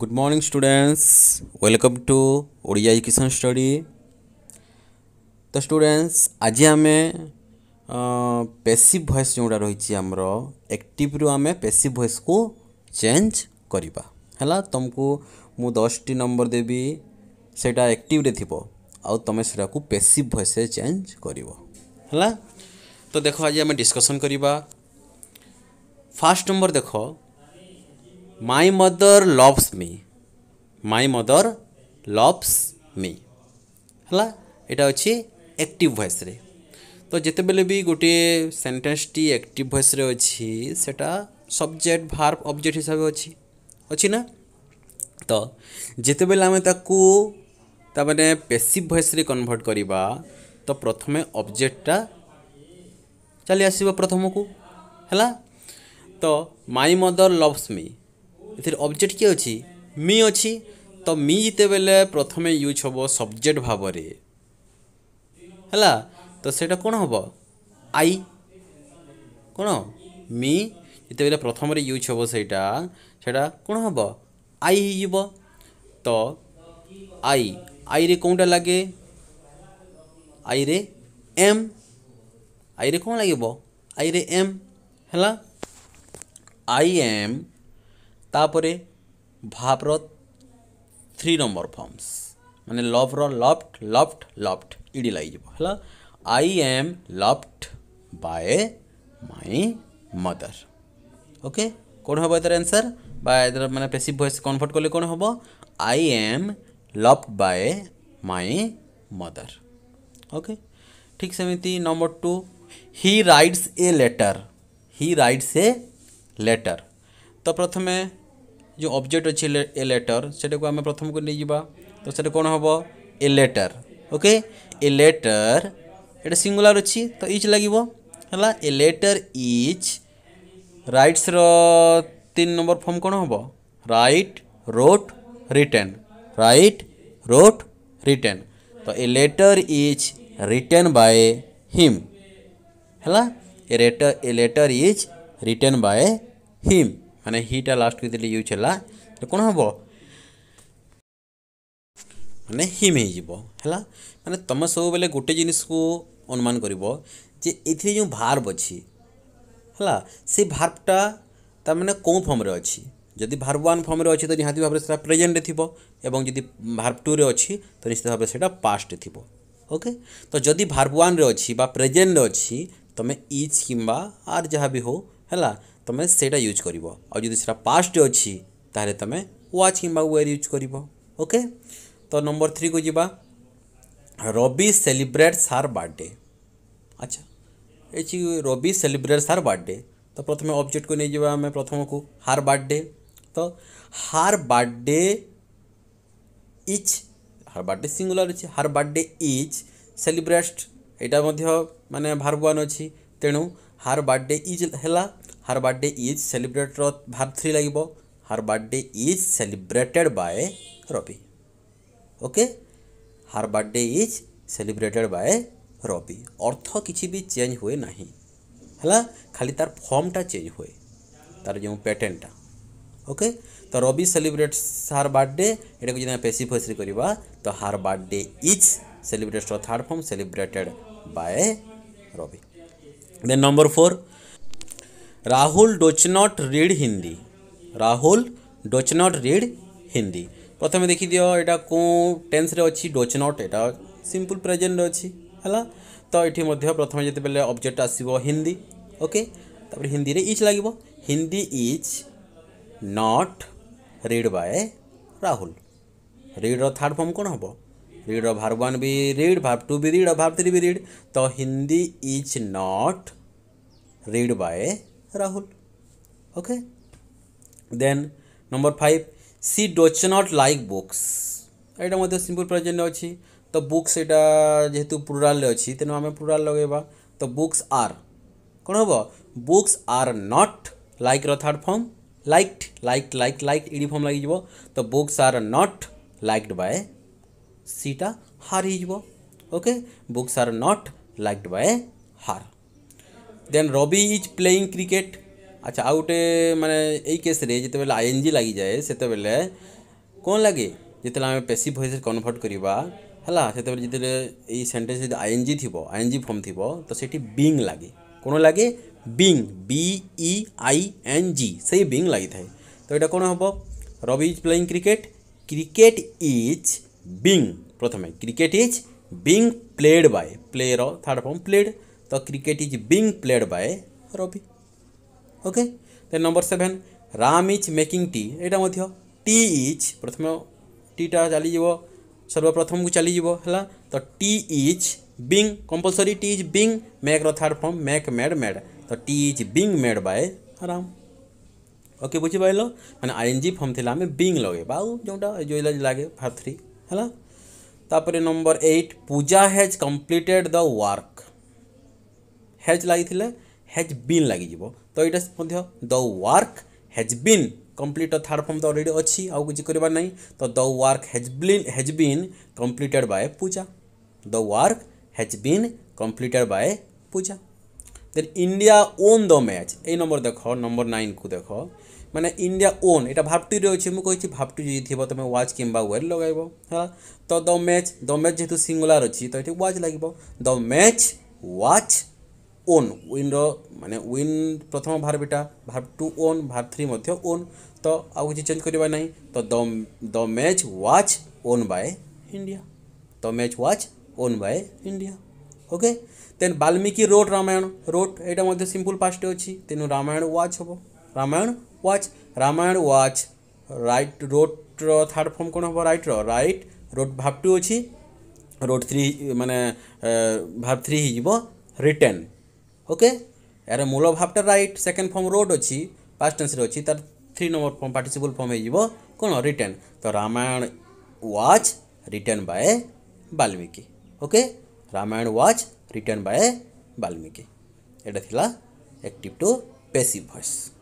Good morning students welcome to Odia education study ତ students ଆଜି ଆମେ ପେସିଭ୍ ଭଏସ୍ ଯେଉଁଟା ରହିଛି ଆମର ଆକ୍ଟିଭ୍ରୁ ଆମେ ପେସିଭ୍ ଭଏସ୍କୁ ଚେଞ୍ଜ କରିବା ହେଲା ତୁମକୁ ମୁଁ ଦଶଟି ନମ୍ବର ଦେବି ସେଇଟା ଆକ୍ଟିଭ୍ରେ ଥିବ ଆଉ ତୁମେ ସେଇଟାକୁ ପେସିଭ୍ ଭଏସ୍ରେ ଚେଞ୍ଜ କରିବ ହେଲା ତ ଦେଖ ଆଜି ଆମେ ଡିସ୍କସନ୍ କରିବା ଫାର୍ଷ୍ଟ ନମ୍ବର ଦେଖ my mother loves me my mother loves me ହେଲା ଏଇଟା ଅଛି ଆକ୍ଟିଭ୍ ଭଏସ୍ରେ ତ ଯେତେବେଳେ ବି ଗୋଟିଏ ସେଣ୍ଟେନ୍ସଟି ଆକ୍ଟିଭ୍ ଭଏସ୍ରେ ଅଛି ସେଟା ସବଜେକ୍ଟ ଭାର୍ବ ଅବଜେକ୍ଟ ହିସାବରେ ଅଛି ଅଛି ନା ତ ଯେତେବେଳେ ଆମେ ତାକୁ ତାମାନେ ପେସିଭ୍ ଭଏସ୍ରେ କନଭର୍ଟ କରିବା ତ ପ୍ରଥମେ ଅବଜେକ୍ଟଟା ଚାଲି ଆସିବ ପ୍ରଥମକୁ ହେଲା ତ ମାଇ ମଦର ଲଭ୍ସ ମି এর অবজেক্ট কি অছি মি অছি তো মি যেতবে প্রথমে ইউজ হব সবজেক্ট ভাবরে ହେଲା ତ ସେଇଟା କ'ଣ ହେବ ଆଇ କ'ଣ ମି ଯେତେବେଳେ ପ୍ରଥମରେ ୟୁଜ୍ ହେବ ସେଇଟା ସେଇଟା କ'ଣ ହେବ ଆଇ ହେଇଯିବ ତ ଆଇ ଆଇରେ କେଉଁଟା ଲାଗେ ଆଇରେ ଏମ୍ ଆଇରେ କ'ଣ ଲାଗିବ ଆଇରେ ଏମ୍ ହେଲା ଆଇ ଏମ୍ ତାପରେ ଭାବର ଥ୍ରୀ ନମ୍ବର ଫର୍ମସ୍ ମାନେ ଲଭ୍ର ଲଫ୍ଟ ଲଫ୍ଟ ଲଫ୍ଟ ଇଡ଼ି ଲାଗିଯିବ ହେଲା I am loved by my mother okay କ'ଣ ହେବ ଏଥିରେ ଆନ୍ସର୍ ବା ଏଥିରେ ମାନେ ପେସିଭ୍ ଭଏସ୍ କନଭର୍ଟ କଲେ କ'ଣ ହେବ I am loved by my mother okay ଠିକ୍ ସେମିତି number two he writes a letter he writes a letter ତ ପ୍ରଥମେ ଯେଉଁ ଅବଜେକ୍ଟ ଅଛି ଏ ଲେଟର୍ ସେଇଟାକୁ ଆମେ ପ୍ରଥମକୁ ନେଇଯିବା ତ ସେଇଟା କ'ଣ ହେବ a letter okay a letter ଏଇଟା ସିଙ୍ଗୁଲାର୍ ଅଛି ତ ଇଚ୍ ଲାଗିବ ହେଲା ଏ ଲେଟର୍ ଇଚ୍ ରାଇଟ୍ସର ତିନି ନମ୍ବର ଫର୍ମ କ'ଣ ହେବ write wrote written write wrote written ତ a letter is written by him ହେଲା a letter a letter is written by him ମାନେ ହିଟା ଲାଷ୍ଟକୁ ଦେଲେ ୟୁଜ୍ ହେଲା ତ କ'ଣ ହେବ ମାନେ ହିମ୍ ହେଇଯିବ ହେଲା ମାନେ ତୁମେ ସବୁବେଳେ ଗୋଟେ ଜିନିଷକୁ ଅନୁମାନ କରିବ ଯେ ଏଥିରେ ଯେଉଁ ଭାର୍ବ ଅଛି ହେଲା ସେ ଭାର୍ବଟା ତାମାନେ କେଉଁ ଫର୍ମରେ ଅଛି ଯଦି ଭାର୍ବ ୱାନ୍ ଫର୍ମରେ ଅଛି ତ ନିହାତି ଭାବରେ ସେଇଟା ପ୍ରେଜେଣ୍ଟରେ ଥିବ ଏବଂ ଯଦି ଭାର୍ବ ଟୁରେ ଅଛି ତ ନିଶ୍ଚିତ ଭାବରେ ସେଇଟା ପାଷ୍ଟରେ ଥିବ ଓକେ ତ ଯଦି ଭାର୍ବ ୱାନ୍ରେ ଅଛି ବା ପ୍ରେଜେଣ୍ଟରେ ଅଛି ତୁମେ ଇଜ୍ କିମ୍ବା ଆର୍ ଯାହା ବି ହେଉ ହେଲା ତୁମେ ସେଇଟା ୟୁଜ୍ କରିବ ଆଉ ଯଦି ସେଇଟା ପାଷ୍ଟରେ ଅଛି ତାହେଲେ ତୁମେ ୱାଚ୍ କିମ୍ବା ୱେର୍ ୟୁଜ୍ କରିବ ଓକେ ତ ନମ୍ବର ଥ୍ରୀକୁ ଯିବା ରବି ସେଲିବ୍ରେଟ୍ ସାର୍ ବାର୍ଥଡ଼େ ଆଚ୍ଛା ଏଠି ରବି ସେଲିବ୍ରେଟ୍ ସାର୍ ବାର୍ଥଡ଼େ ତ ପ୍ରଥମେ ଅବଜେକ୍ଟକୁ ନେଇଯିବା ଆମେ ପ୍ରଥମକୁ ହାର୍ ବାର୍ଥଡ଼େ ତ her birthday is her birthday singular ଅଛି ହାର୍ ବାର୍ଥଡ଼େ ଇଚ୍ ସେଲିବ୍ରେଟ୍ ଏଇଟା ମଧ୍ୟ ମାନେ ଭାର୍ବାନ୍ ଅଛି ତେଣୁ हार बार्थडे इज है her birthday is celebrate verb three लगे her birthday is celebrated by Ravi okay her birthday is celebrated by Ravi अर्थ किसी भी चेंज हुए ना है खाली तार टा चेंज हुए तार जो पैटर्नटा ओके तो रवि सेलिब्रेट हार बार्थडे को जब पेसीफ हिस्ट्री करवा her birthday is celebrate third form celebrated by Ravi then number 4 rahul does not read hindi rahul does not read hindi প্রথমে দেখিদিও এটা কেউ টেন্সরে অছি ডোচ নট এটা সিম্পল প্রেজেন্ট অছি হ্যাঁ তো এটি মধ্যে প্রথমে যেতবে অবজেক্ট আসব হিন্দি ওকে তাপরে হিন্দি ইজ লাগিব Hindi is not read by Rahul রিড্র থার্ড ফর্ম কোণ হব रीड भार्ब वन भी रीड भार्ब टू भी रीड और भार्ब थ्री भी रीड तो Hindi is not read by Rahul. Okay. Then number 5 she does not like books. এটা ମଧ୍ୟ সিম্পল প্রেজেন্ট ଅଛି ତ ବୁକ୍ସ ଏଇଟା ଯେହେତୁ ପ୍ଲୁରାଲ୍ରେ ଅଛି ତେଣୁ ଆମେ ପ୍ଲୁରାଲ୍ ଲଗାଇବା ତ ବୁକ୍ସ ଆର୍ କ'ଣ ହେବ ବୁକ୍ସ ଆର୍ ନଟ୍ ଲାଇକ୍ର third form liked liked like like ed form ଲାଗିଯିବ ତ books are not liked by ସିଟା ହାର୍ ହେଇଯିବ okay books are not liked by her then Ravi is playing cricket ଆଚ୍ଛା ଆଉ ଗୋଟେ ମାନେ ଏଇ କେସ୍ରେ ଯେତେବେଳେ ଆଇଏନ୍ଜି ଲାଗିଯାଏ ସେତେବେଳେ କ'ଣ ଲାଗେ ଯେତେବେଳେ ଆମେ ପେସିଭ୍ ଭଏସ୍ରେ କନଭର୍ଟ କରିବା ହେଲା ସେତେବେଳେ ଯେତେବେଳେ ଏଇ ସେଣ୍ଟେନ୍ସ ଯଦି ଆଇଏନ୍ଜି ଥିବ ଆଇଏନ୍ଜି ଫର୍ମ ଥିବ ତ ସେଠି ବିଙ୍ଗ୍ ଲାଗେ କ'ଣ ଲାଗେ being B E I N G ସେଇ ବିଙ୍ଗ୍ ଲାଗିଥାଏ ତ ଏଇଟା କ'ଣ ହେବ Ravi is playing cricket cricket is being ପ୍ରଥମେ cricket is being played by ପ୍ଲେର ଥାର୍ଡ଼ ଫର୍ମ ପ୍ଲେଡ୍ तो cricket is being played by Ravi okay number seven Ram is making tea ये टी इज प्रथम टीटा चली चलीज सर्वप्रथम को चली चलीज तो tea is being compulsory tea is being make र रार्ड फर्म मेक मेड मेड तो tea is being made by Ram okay बुझी पाल मैंने आई एन जी फर्म थी आम बिंग लगे आउटा जो लगे फार थ्री है number eight Puja has completed the work has লাগিলে হ্যাজ বিন লাগিযোগ তো এইটা মধ্যে the work has been complete third form তো অলরেডি অছি আউ কিছু করবার নাই তো the work has been has been completed by Puja the work has been completed by Puja then India won the match এই নম্বর দেখ নম্বর নাইনকু দেখ মানে ইন্ডিয়া ওন এটা ভাবটুরে অছি মু কইছি ভাবটু যদি থিব তুমি ওয়াচ কিংবা ওয়েল লগাইব হ্যাঁ তো দ ম্যাচ দ ম্যাচ যেহেতু সিঙ্গুলার অছি তো এটি ওয়াচ লাগিব দ ম্যাচ ওয়াচ ଓନ୍ ୱିନ୍ର ମାନେ ୱିନ୍ ପ୍ରଥମ ଭାର୍ବ ଏଇଟା verb two won verb three ମଧ୍ୟ ଓନ୍ ତ ଆଉ କିଛି ଚେଞ୍ଜ କରିବା ନାହିଁ ତ the the match watch won by India the match watch won by India okay then Valmiki wrote Ramayana wrote ଏଇଟା ମଧ୍ୟ ସିମ୍ପୁଲ୍ ପାଷ୍ଟ ଅଛି ତେଣୁ ରାମାୟଣ ୱାଚ୍ ହେବ Ramayana watch Ramayana watch write ରୋଟ୍ର ଥାର୍ଡ଼ ଫର୍ମ କ'ଣ ହେବ ରାଇଟ୍ର ରାଇଟ୍ ରୋଟ୍ ଭାବ ଟୁ ଅଛି ରୋଟ୍ ଥ୍ରୀ ମାନେ ଭାବ ଥ୍ରୀ ହେଇଯିବ ରିଟର୍ଣ୍ଣ ওকে এর মূল ভাবটা রাইট সেকেন্ড ফর্ম রোড অছি পাস্ট টেন্সরে অছি তার three number form participle form হয়ে যাব কোণ রিটেন তো Ramayana was written by Valmiki okay Ramayana was written by Valmiki এটা লা অ্যাক্টিভ টু প্যাসিভ ভয়েস